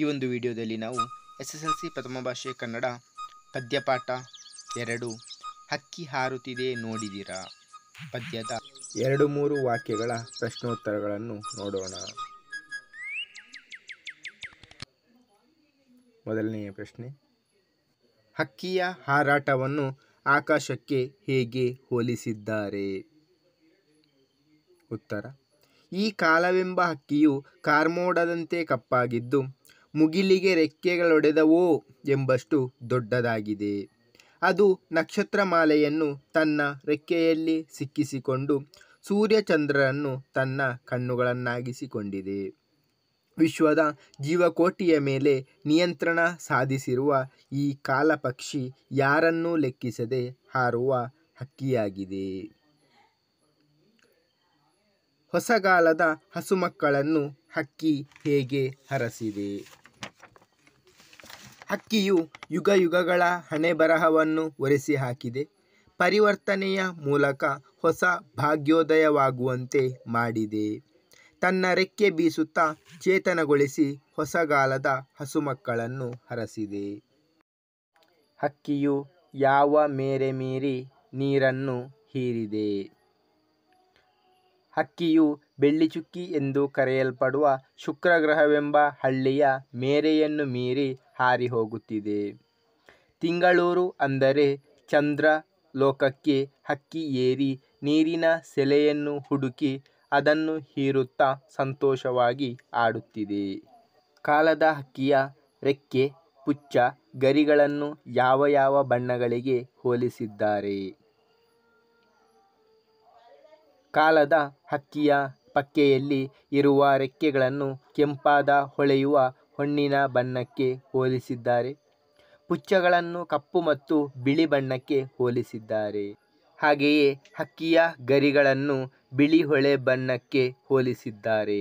ಈ ಒಂದು ವಿಡಿಯೋದಲ್ಲಿ ನಾವು ಎಸ್ ಎಸ್ ಎಲ್ ಸಿ ಪ್ರಥಮ ಭಾಷೆ ಕನ್ನಡ ಪದ್ಯಪಾಠ ಎರಡು ಹಕ್ಕಿ ಹಾರುತ್ತಿದೆ ನೋಡಿದಿರ ಪದ್ಯದ ಎರಡು ಮೂರು ವಾಕ್ಯಗಳ ಪ್ರಶ್ನೋತ್ತರಗಳನ್ನು ನೋಡೋಣ ಮೊದಲನೆಯ ಪ್ರಶ್ನೆ ಹಕ್ಕಿಯ ಹಾರಾಟವನ್ನು ಆಕಾಶಕ್ಕೆ ಹೇಗೆ ಹೋಲಿಸಿದ್ದಾರೆ ಉತ್ತರ ಈ ಕಾಲವೆಂಬ ಹಕ್ಕಿಯು ಕಾರ್ಮೋಡದಂತೆ ಕಪ್ಪಾಗಿದ್ದು ಮುಗಿಲಿಗೆ ರೆಕ್ಕೆಗಳೊಡೆದವೋ ಎಂಬಷ್ಟು ದೊಡ್ಡದಾಗಿದೆ ಅದು ನಕ್ಷತ್ರಮಾಲೆಯನ್ನು ತನ್ನ ರೆಕ್ಕೆಯಲ್ಲಿ ಸಿಕ್ಕಿಸಿಕೊಂಡು ಸೂರ್ಯಚಂದ್ರರನ್ನು ತನ್ನ ಕಣ್ಣುಗಳನ್ನಾಗಿಸಿಕೊಂಡಿದೆ ವಿಶ್ವದ ಜೀವಕೋಟಿಯ ಮೇಲೆ ನಿಯಂತ್ರಣ ಸಾಧಿಸಿರುವ ಈ ಕಾಲಪಕ್ಷಿ ಯಾರನ್ನೂ ಲೆಕ್ಕಿಸದೆ ಹಾರುವ ಹಕ್ಕಿಯಾಗಿದೆ ಹೊಸಗಾಲದ ಹಸುಮಕ್ಕಳನ್ನು ಹಕ್ಕಿ ಹೇಗೆ ಹರಸಿದೆ ಹಕ್ಕಿಯು ಯುಗ ಯುಗಗಳ ಹಣೆಬರಹವನ್ನು ಒರೆಸಿ ಹಾಕಿದೆ ಪರಿವರ್ತನೆಯ ಮೂಲಕ ಹೊಸ ಭಾಗ್ಯೋದಯವಾಗುವಂತೆ ಮಾಡಿದೆ ತನ್ನ ರೆಕ್ಕೆ ಬೀಸುತ್ತಾ ಚೇತನಗೊಳಿಸಿ ಹೊಸಗಾಲದ ಹಸುಮಕ್ಕಳನ್ನು ಹರಸಿದೆ ಹಕ್ಕಿಯು ಯಾವ ಮೇರೆ ಮೀರಿ ನೀರನ್ನು ಹೀರಿದೆ ಹಕ್ಕಿಯು ಬೆಳ್ಳಿಚುಕ್ಕಿ ಎಂದು ಕರೆಯಲ್ಪಡುವ ಶುಕ್ರಗ್ರಹವೆಂಬ ಹಳ್ಳಿಯ ಮೇರೆಯನ್ನು ಮೀರಿ ಹಾರಿ ಹೋಗುತ್ತಿದೆ ತಿಂಗಳೂರು ಅಂದರೆ ಚಂದ್ರ ಲೋಕಕ್ಕೆ ಹಕ್ಕಿ ಏರಿ ನೀರಿನ ಸೆಲೆಯನ್ನು ಹುಡುಕಿ ಅದನ್ನು ಹೀರುತ್ತಾ ಸಂತೋಷವಾಗಿ ಆಡುತ್ತಿದೆ ಕಾಲದ ಹಕ್ಕಿಯ ರೆಕ್ಕೆ ಪುಚ್ಚ ಗರಿಗಳನ್ನು ಯಾವ ಯಾವ ಬಣ್ಣಗಳಿಗೆ ಹೋಲಿಸಿದ್ದಾರೆ ಕಾಲದ ಹಕ್ಕಿಯ ಪಕ್ಕೆಯಲ್ಲಿ ಇರುವ ರೆಕ್ಕೆಗಳನ್ನು ಕೆಂಪಾದ ಹೊಳೆಯುವ ಹೊಣ್ಣಿನ ಬಣ್ಣಕ್ಕೆ ಹೋಲಿಸಿದ್ದಾರೆ ಪುಚ್ಚಗಳನ್ನು ಕಪ್ಪು ಮತ್ತು ಬಿಳಿ ಬಣ್ಣಕ್ಕೆ ಹೋಲಿಸಿದ್ದಾರೆ ಹಾಗೆಯೇ ಹಕ್ಕಿಯ ಗರಿಗಳನ್ನು ಬಿಳಿ ಹೊಳೆ ಬಣ್ಣಕ್ಕೆ ಹೋಲಿಸಿದ್ದಾರೆ